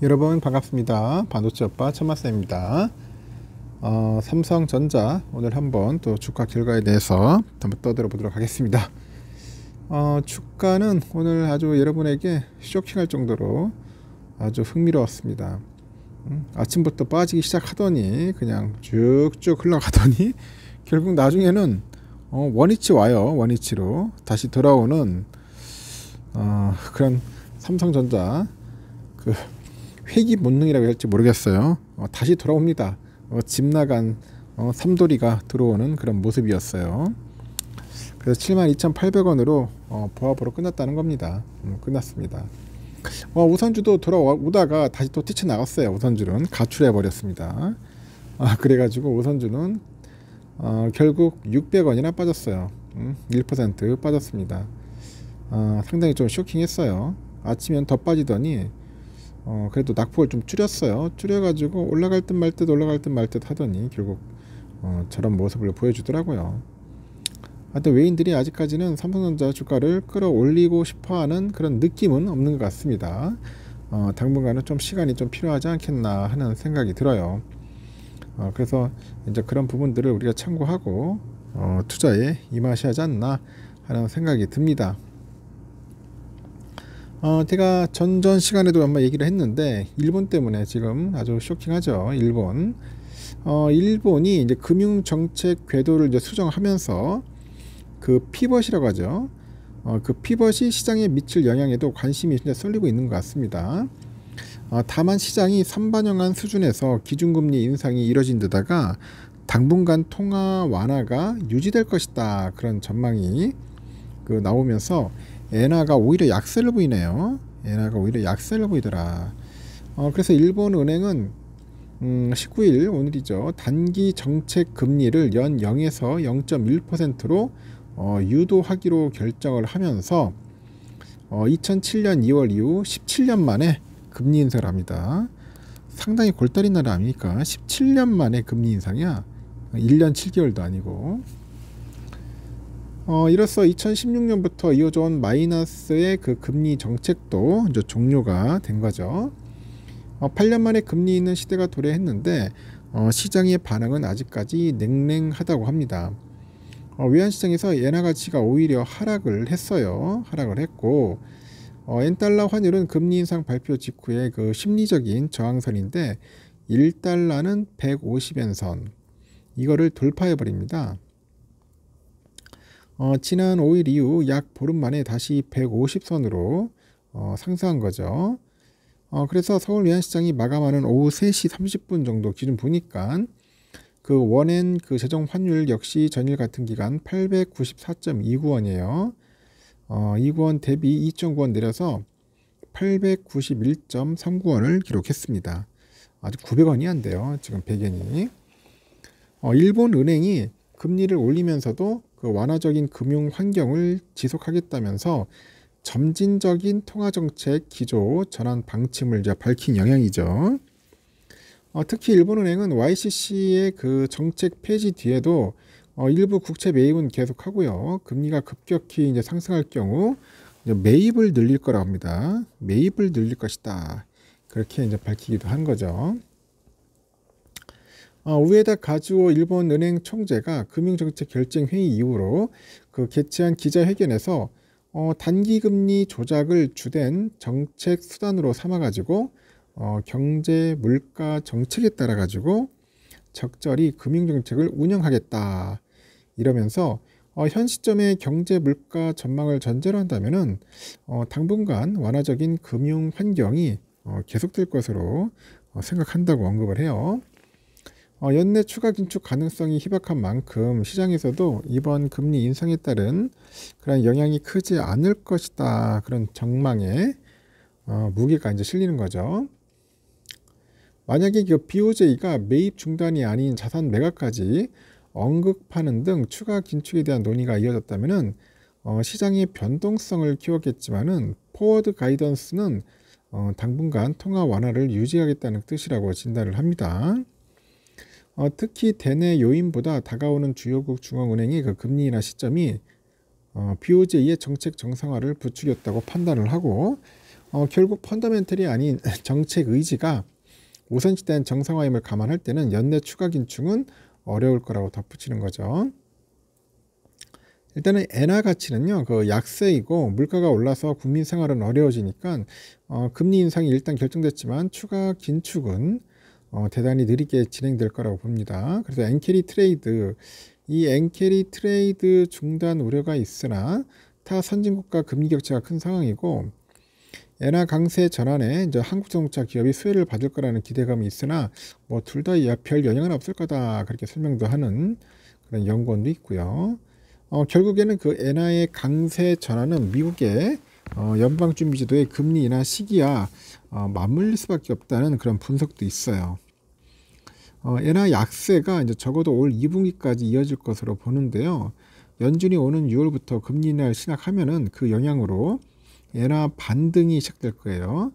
여러분 반갑습니다. 반도체 오빠 천마쌤입니다. 어, 삼성전자 오늘 한번 또 주가 결과에 대해서 한번 떠들어 보도록 하겠습니다. 어, 주가는 오늘 아주 여러분에게 쇼킹할 정도로 아주 흥미로웠습니다. 음, 아침부터 빠지기 시작하더니 그냥 쭉쭉 흘러가더니 결국 나중에는 어, 원위치 와요. 원위치로 다시 돌아오는 어, 그런 삼성전자 그 회귀 본능이라고 할지 모르겠어요. 어, 다시 돌아옵니다. 어, 집 나간 어, 삼돌이가 들어오는 그런 모습이었어요. 그래서 72,800원으로 어, 보합으로 끝났다는 겁니다. 음, 끝났습니다. 어, 우선주도 돌아오다가 다시 또 뛰쳐나갔어요. 우선주는 가출해버렸습니다. 아, 그래가지고 우선주는 어, 결국 600원이나 빠졌어요. 음, 1% 빠졌습니다. 아, 상당히 좀 쇼킹했어요. 아침엔 더 빠지더니 어, 그래도 낙폭을 좀 줄였어요. 줄여가지고 올라갈 듯 말 듯 올라갈 듯 말 듯 하더니 결국 어, 저런 모습을 보여주더라고요. 하여튼 외인들이 아직까지는 삼성전자 주가를 끌어올리고 싶어하는 그런 느낌은 없는 것 같습니다. 어, 당분간은 좀 시간이 좀 필요하지 않겠나 하는 생각이 들어요. 어, 그래서 이제 그런 부분들을 우리가 참고하고 어, 투자에 임하셔야 지 않나 하는 생각이 듭니다. 어, 제가 전전 시간에도 아마 얘기를 했는데 일본 때문에 지금 아주 쇼킹하죠. 일본. 어, 일본이 이제 금융 정책 궤도를 이제 수정하면서 그 피벗이라고 하죠. 어, 그 피벗이 시장에 미칠 영향에도 관심이 이제 쏠리고 있는 것 같습니다. 어, 다만 시장이 선반영한 수준에서 기준금리 인상이 이뤄진 데다가 당분간 통화 완화가 유지될 것이다 그런 전망이 그 나오면서 엔화가 오히려 약세를 보이네요. 엔화가 오히려 약세를 보이더라. 어, 그래서 일본 은행은 음, 19일 오늘이죠. 단기 정책 금리를 연 0에서 0.1%로 어, 유도하기로 결정을 하면서 어, 2007년 2월 이후 17년 만에 금리 인상을 합니다. 상당히 골다리 나라 아닙니까? 17년 만에 금리 인상이야. 1년 7개월도 아니고. 어, 이로써 2016년부터 이어져 온 마이너스의 그 금리 정책도 이제 종료가 된 거죠. 어, 8년 만에 금리 있는 시대가 도래했는데 어, 시장의 반응은 아직까지 냉랭하다고 합니다. 어, 외환시장에서 엔화 가치가 오히려 하락을 했어요. 하락을 했고 어, 엔달러 환율은 금리 인상 발표 직후에 그 심리적인 저항선인데 1달러는 150엔 선 이거를 돌파해 버립니다. 어, 지난 5일 이후 약 보름 만에 다시 150선으로 어, 상승한 거죠. 어, 그래서 서울 외환시장이 마감하는 오후 3시 30분 정도 기준 보니까 그 원엔 그 재정 환율 역시 전일 같은 기간 894.29원이에요. 어, 2구원 대비 2.9원 내려서 891.39원을 기록했습니다. 아직 900원이 안 돼요. 지금 100엔이. 어, 일본 은행이 금리를 올리면서도 그 완화적인 금융 환경을 지속하겠다면서 점진적인 통화 정책 기조 전환 방침을 이제 밝힌 영향이죠. 어, 특히 일본은행은 YCC의 그 정책 폐지 뒤에도 어, 일부 국채 매입은 계속하고요. 금리가 급격히 이제 상승할 경우 이제 매입을 늘릴 거라 고 합니다. 매입을 늘릴 것이다. 그렇게 이제 밝히기도 한 거죠. 어, 우에다 가즈오 일본 은행 총재가 금융정책 결정 회의 이후로 그 개최한 기자회견에서 어, 단기 금리 조작을 주된 정책 수단으로 삼아 가지고 어, 경제 물가 정책에 따라 가지고 적절히 금융 정책을 운영하겠다 이러면서 어, 현 시점의 경제 물가 전망을 전제로 한다면은 어, 당분간 완화적인 금융 환경이 어, 계속될 것으로 어, 생각한다고 언급을 해요. 어, 연내 추가 긴축 가능성이 희박한 만큼 시장에서도 이번 금리 인상에 따른 그런 영향이 크지 않을 것이다. 그런 전망에 어, 무게가 이제 실리는 거죠. 만약에 그 BOJ가 매입 중단이 아닌 자산 매각까지 언급하는 등 추가 긴축에 대한 논의가 이어졌다면 은 어, 시장의 변동성을 키웠겠지만은 포워드 가이던스는 어, 당분간 통화 완화를 유지하겠다는 뜻이라고 진단을 합니다. 어, 특히 대내 요인보다 다가오는 주요국 중앙은행이 그 금리 인하 시점이 어, BOJ의 정책 정상화를 부추겼다고 판단을 하고 어, 결국 펀더멘털이 아닌 정책 의지가 우선시된 정상화임을 감안할 때는 연내 추가 긴축은 어려울 거라고 덧붙이는 거죠. 일단은 엔화 가치는요, 그 약세이고 물가가 올라서 국민 생활은 어려워지니까 어, 금리 인상이 일단 결정됐지만 추가 긴축은 어, 대단히 느리게 진행될 거라고 봅니다. 그래서 엔캐리 트레이드 이 엔캐리 트레이드 중단 우려가 있으나 타 선진국과 금리 격차가 큰 상황이고 엔화 강세 전환에 이제 한국 정부차 기업이 수혜를 받을 거라는 기대감이 있으나 뭐 둘 다 별 영향은 없을 거다 그렇게 설명도 하는 그런 연구원도 있고요. 어, 결국에는 그 엔화의 강세 전환은 미국의 어, 연방준비제도의 금리 인하 시기와 어, 맞물릴 수밖에 없다는 그런 분석도 있어요. 어, 나 약세가 이제 적어도 올 2분기까지 이어질 것으로 보는데요. 연준이 오는 6월부터 금리 인하를 시작하면은 그 영향으로 엔나 반등이 시작될 거예요.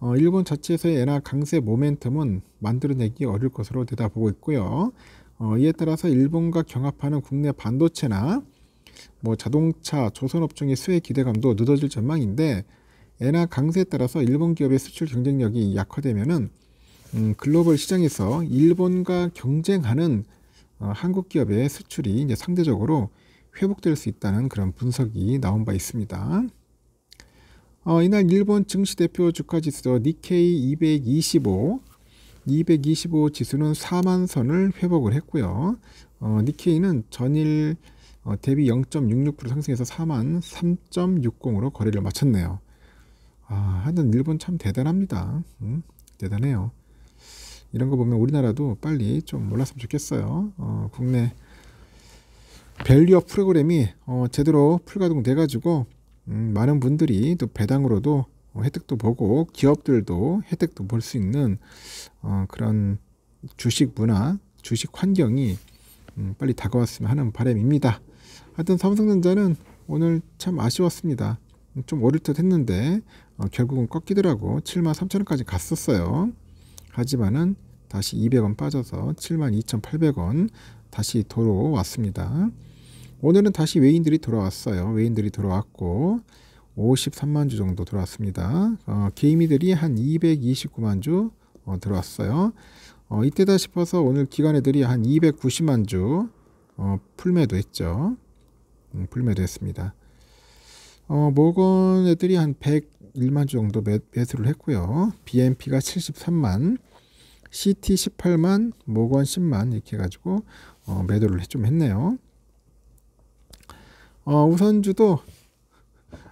어, 일본 자체에서의 엔나 강세 모멘텀은 만들어내기 어려울 것으로 내다보고 있고요. 어, 이에 따라서 일본과 경합하는 국내 반도체나 뭐 자동차, 조선업종의 수혜 기대감도 늦어질 전망인데 엔화 강세에 따라서 일본 기업의 수출 경쟁력이 약화되면은 음, 글로벌 시장에서 일본과 경쟁하는 어, 한국 기업의 수출이 이제 상대적으로 회복될 수 있다는 그런 분석이 나온 바 있습니다. 어, 이날 일본 증시 대표 주가 지수 도 니케이 225 225 지수는 4만 선을 회복을 했고요. 어, 니케이는 전일 어, 대비 0.66% 상승해서 4만 3.60으로 거래를 마쳤네요. 아, 하여튼 일본 참 대단합니다. 응? 음, 대단해요. 이런 거 보면 우리나라도 빨리 좀몰랐으면 좋겠어요. 어, 국내 밸류업 프로그램이 어, 제대로 풀가동돼 가지고 음, 많은 분들이 또 배당으로도 어, 혜택도 보고 기업들도 혜택도 볼 수 있는 어, 그런 주식 문화, 주식 환경이 음, 빨리 다가왔으면 하는 바람입니다. 하여튼 삼성전자는 오늘 참 아쉬웠습니다. 좀 오를 듯 했는데 어, 결국은 꺾이더라고 7 3 0 0 0원까지 갔었어요. 하지만은 다시 200원 빠져서 7 2,800원 다시 돌아왔습니다. 오늘은 다시 외인들이 돌아왔어요. 외인들이 돌아왔고 53만 주 정도 들어왔습니다. 어, 개미들이 한 229만 주 어, 들어왔어요. 어, 이때다 싶어서 오늘 기관애들이 한 290만 주 어, 풀매도 했죠. 음, 풀매도 했습니다. 어, 모건 애들이 한 101만 정도 매, 매수를 했고요. BNP가 73만, CT 18만, 모건 10만 이렇게 해가지고 어, 매도를 좀 했네요. 어, 우선주도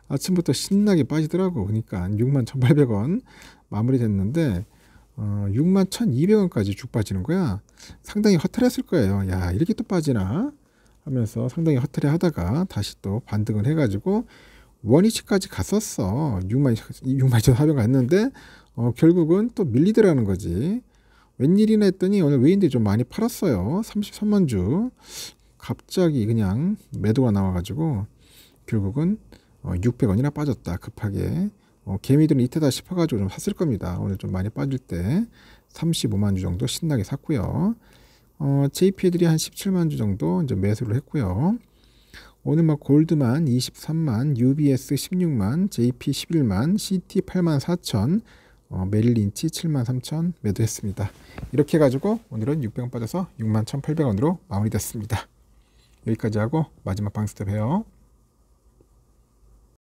아침부터 신나게 빠지더라고. 그러니까 6만 1,800원 마무리됐는데 어, 6만 1,200원까지 쭉 빠지는 거야. 상당히 허탈했을 거예요. 야 이렇게 또 빠지나 하면서 상당히 허탈해 하다가 다시 또 반등을 해가지고 원위치까지 갔었어. 6만, 6만 2,400 갔는데, 어, 결국은 또 밀리더라는 거지. 웬일이나 했더니 오늘 외인들이 좀 많이 팔았어요. 33만 주. 갑자기 그냥 매도가 나와가지고 결국은 어, 600원이나 빠졌다. 급하게. 어, 개미들은 이태다 싶어가지고 좀 샀을 겁니다. 오늘 좀 많이 빠질 때 35만 주 정도 신나게 샀고요. 어, JP들이 한 17만 주 정도 이제 매수를 했고요. 오늘 뭐 골드만 23만, UBS 16만, JP 11만, CT 8만 4천, 어, 메릴린치 7만 3천 매도했습니다. 이렇게 해가지고 오늘은 600원 빠져서 6만 1,800원으로 마무리됐습니다. 여기까지 하고 마지막 방스 텝 해요.